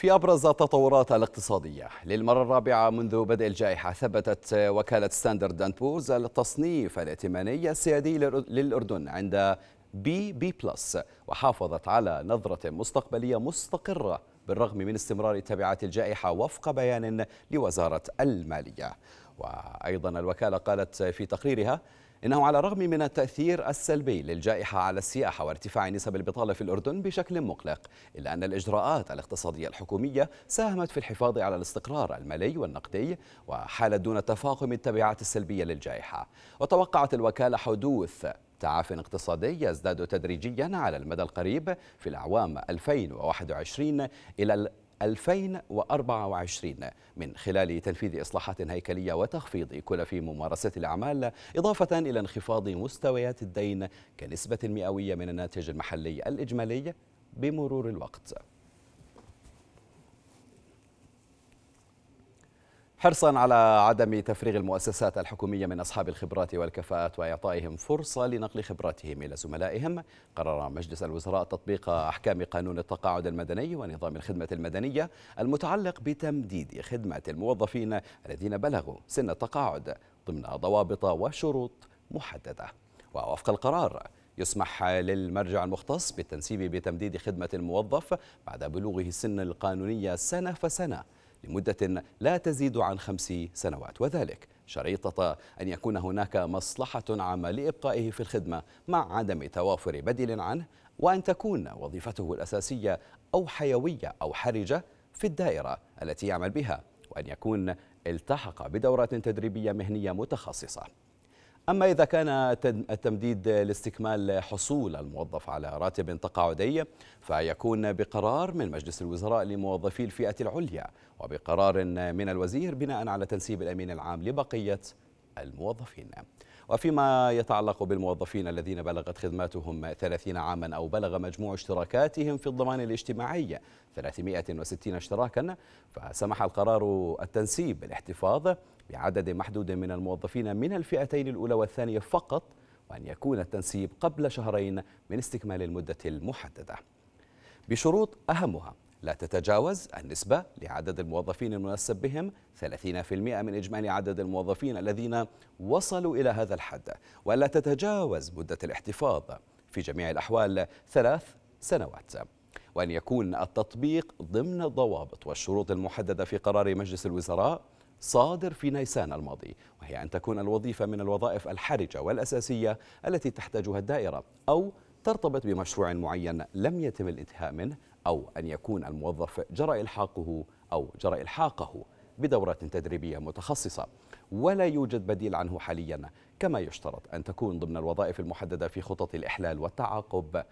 في أبرز التطورات الاقتصادية للمرة الرابعة منذ بدء الجائحة ثبتت وكالة ستاندرد أند بورز التصنيف الائتماني السيادي للأردن عند بي بي بلس وحافظت على نظرة مستقبلية مستقرة بالرغم من استمرار تبعات الجائحة وفق بيان لوزارة المالية وأيضا الوكالة قالت في تقريرها إنه على الرغم من التأثير السلبي للجائحة على السياحة وارتفاع نسب البطالة في الأردن بشكل مقلق إلا أن الإجراءات الاقتصادية الحكومية ساهمت في الحفاظ على الاستقرار المالي والنقدي وحالت دون تفاقم التبعات السلبية للجائحة وتوقعت الوكالة حدوث تعاف اقتصادي يزداد تدريجيا على المدى القريب في الأعوام 2021 إلى 2024 من خلال تنفيذ إصلاحات هيكلية وتخفيض كلف ممارسة الأعمال إضافة إلى انخفاض مستويات الدين كنسبة مئوية من الناتج المحلي الإجمالي بمرور الوقت حرصا على عدم تفريغ المؤسسات الحكومية من أصحاب الخبرات والكفاءات وإعطائهم فرصة لنقل خبراتهم إلى زملائهم قرر مجلس الوزراء تطبيق أحكام قانون التقاعد المدني ونظام الخدمة المدنية المتعلق بتمديد خدمة الموظفين الذين بلغوا سن التقاعد ضمن ضوابط وشروط محددة ووفق القرار يسمح للمرجع المختص بالتنسيب بتمديد خدمة الموظف بعد بلوغه السن القانونيه سنة فسنة لمدة لا تزيد عن خمس سنوات وذلك شريطة أن يكون هناك مصلحة عامة لإبقائه في الخدمة مع عدم توافر بديل عنه وأن تكون وظيفته الأساسية أو حيوية أو حرجة في الدائرة التي يعمل بها وأن يكون التحق بدورات تدريبية مهنية متخصصة أما إذا كان التمديد لاستكمال حصول الموظف على راتب تقاعدي فيكون بقرار من مجلس الوزراء لموظفي الفئة العليا وبقرار من الوزير بناء على تنسيب الأمين العام لبقية الموظفين وفيما يتعلق بالموظفين الذين بلغت خدماتهم 30 عاما أو بلغ مجموع اشتراكاتهم في الضمان الاجتماعي 360 اشتراكا فسمح القرار التنسيب بالاحتفاظ بعدد محدود من الموظفين من الفئتين الأولى والثانية فقط وأن يكون التنسيب قبل شهرين من استكمال المدة المحددة بشروط أهمها لا تتجاوز النسبة لعدد الموظفين المنسب بهم 30% من إجمالي عدد الموظفين الذين وصلوا إلى هذا الحد ولا تتجاوز مدة الاحتفاظ في جميع الأحوال ثلاث سنوات وأن يكون التطبيق ضمن الضوابط والشروط المحددة في قرار مجلس الوزراء صادر في نيسان الماضي وهي أن تكون الوظيفة من الوظائف الحرجة والأساسية التي تحتاجها الدائرة أو ترتبط بمشروع معين لم يتم الانتهاء منه أو أن يكون الموظف جرى إلحاقه أو جرى إلحاقه بدورة تدريبية متخصصة ولا يوجد بديل عنه حاليا كما يشترط أن تكون ضمن الوظائف المحددة في خطط الإحلال والتعاقب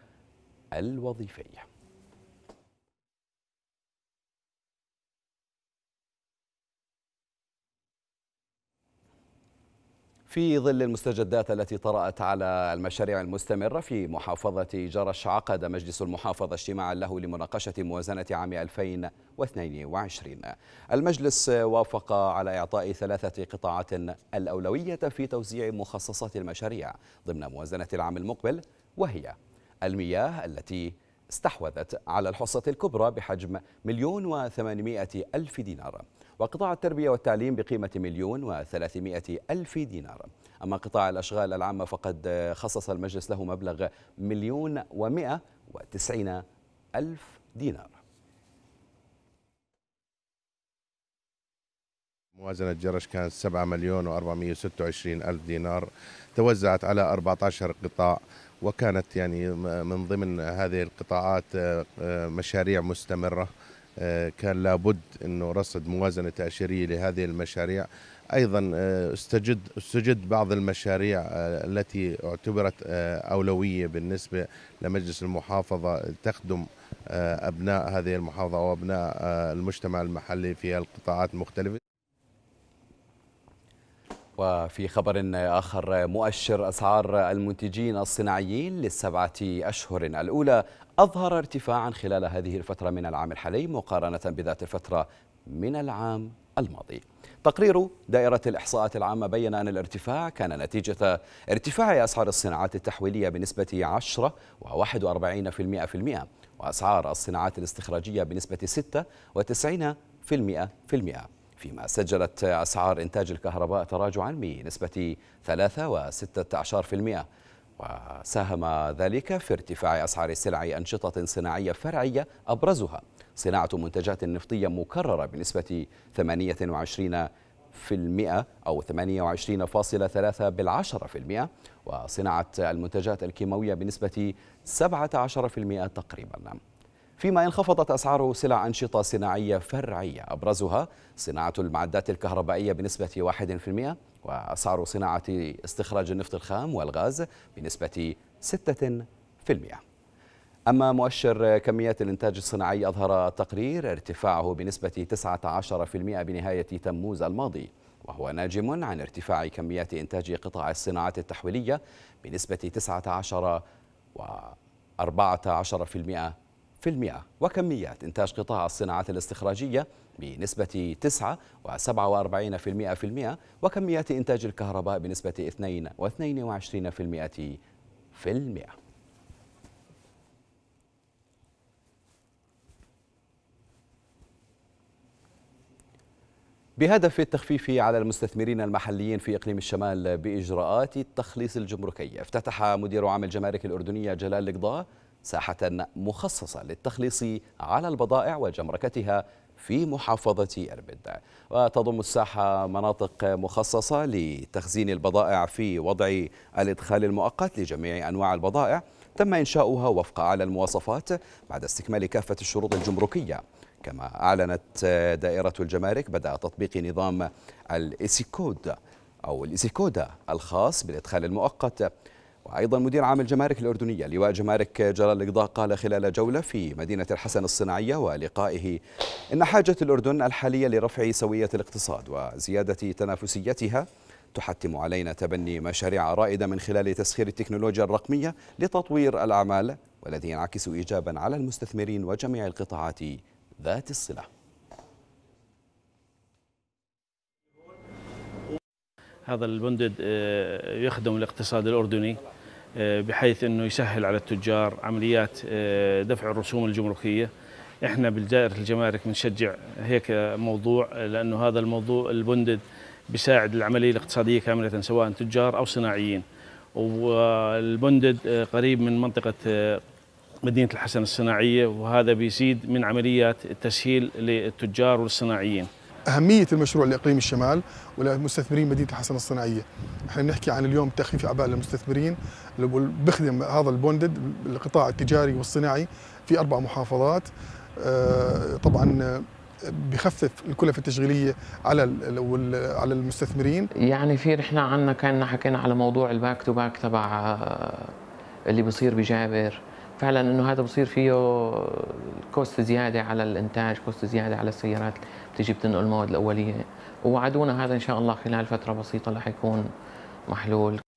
الوظيفيه في ظل المستجدات التي طرأت على المشاريع المستمرة في محافظة جرش عقد مجلس المحافظة اجتماعا له لمناقشة موازنة عام 2022 المجلس وافق على إعطاء ثلاثة قطاعات الأولوية في توزيع مخصصات المشاريع ضمن موازنة العام المقبل وهي المياه التي استحوذت على الحصة الكبرى بحجم مليون وثمانمائة ألف دينار وقطاع التربية والتعليم بقيمة مليون وثلاثمائة ألف دينار أما قطاع الأشغال العامة فقد خصص المجلس له مبلغ مليون ومائة وتسعين ألف دينار موازنة جرش كانت 7 مليون و426 ألف دينار توزعت على 14 قطاع وكانت يعني من ضمن هذه القطاعات آه، آه، مشاريع مستمرة آه، كان لابد انه رصد موازنه تاشيريه لهذه المشاريع ايضا آه، استجد استجد بعض المشاريع آه، التي اعتبرت اولويه بالنسبه لمجلس المحافظه تخدم ابناء هذه المحافظه وابناء المجتمع المحلي في القطاعات المختلفه وفي خبر آخر مؤشر أسعار المنتجين الصناعيين للسبعة أشهر الأولى أظهر ارتفاعا خلال هذه الفترة من العام الحالي مقارنة بذات الفترة من العام الماضي تقرير دائرة الإحصاءات العامة بين أن الارتفاع كان نتيجة ارتفاع أسعار الصناعات التحويلية بنسبة 10 و41% في وأسعار الصناعات الاستخراجية بنسبة 96 في المئة في المئة فيما سجلت أسعار إنتاج الكهرباء تراجعا بنسبة 3.16% وساهم ذلك في ارتفاع أسعار سلع أنشطة صناعية فرعية أبرزها صناعة منتجات نفطية مكررة بنسبة 28 أو 28.3 بالعشرة في المئة وصناعة المنتجات الكيماوية بنسبة 17% تقريباً فيما انخفضت أسعار سلع أنشطة صناعية فرعية أبرزها صناعة المعدات الكهربائية بنسبة 1% وأسعار صناعة استخراج النفط الخام والغاز بنسبة 6% أما مؤشر كميات الإنتاج الصناعي أظهر تقرير ارتفاعه بنسبة 19% بنهاية تموز الماضي وهو ناجم عن ارتفاع كميات إنتاج قطاع الصناعات التحويلية بنسبة 19 و 14% وكميات إنتاج قطاع الصناعات الاستخراجية بنسبة 9 و47% وكميات إنتاج الكهرباء بنسبة 2 و22% في المئة بهدف التخفيف على المستثمرين المحليين في إقليم الشمال بإجراءات التخليص الجمركي افتتح مدير عام الجمارك الأردنية جلال القضاء ساحة مخصصة للتخليص على البضائع وجمركتها في محافظة أربد وتضم الساحة مناطق مخصصة لتخزين البضائع في وضع الإدخال المؤقت لجميع أنواع البضائع تم إنشاؤها وفق أعلى المواصفات بعد استكمال كافة الشروط الجمركية كما أعلنت دائرة الجمارك بدأ تطبيق نظام الإسيكود أو الإسيكودا الخاص بالإدخال المؤقت وأيضا مدير عام الجمارك الأردنية لواء جمارك جلال القضاء قال خلال جولة في مدينة الحسن الصناعية ولقائه إن حاجة الأردن الحالية لرفع سوية الاقتصاد وزيادة تنافسيتها تحتم علينا تبني مشاريع رائدة من خلال تسخير التكنولوجيا الرقمية لتطوير الأعمال والذي ينعكس إيجابا على المستثمرين وجميع القطاعات ذات الصلة هذا البندد آه، يخدم الاقتصاد الأردني آه، بحيث انه يسهل على التجار عمليات آه، دفع الرسوم الجمركيه احنا بالجائره الجمارك بنشجع هيك موضوع لانه هذا الموضوع البندد بيساعد العمليه الاقتصاديه كامله سواء تجار او صناعيين والبندد آه، قريب من منطقه مدينه الحسن الصناعيه وهذا بيزيد من عمليات التسهيل للتجار والصناعيين اهميه المشروع لاقليم الشمال ولمستثمرين مدينه الحسنه الصناعيه احنا بنحكي عن اليوم تخفيف اعباء للمستثمرين بخدم هذا البوندد القطاع التجاري والصناعي في اربع محافظات آه، طبعا بخفف الكلفة التشغيلية على على المستثمرين يعني في نحن عندنا كان حكينا على موضوع الباك تو باك تبع آه، اللي بصير بجابر فعلا انه هذا بصير فيه كوست زياده على الانتاج كوست زياده على السيارات بتجي بتنقل المواد الاوليه ووعدونا هذا ان شاء الله خلال فتره بسيطه رح يكون محلول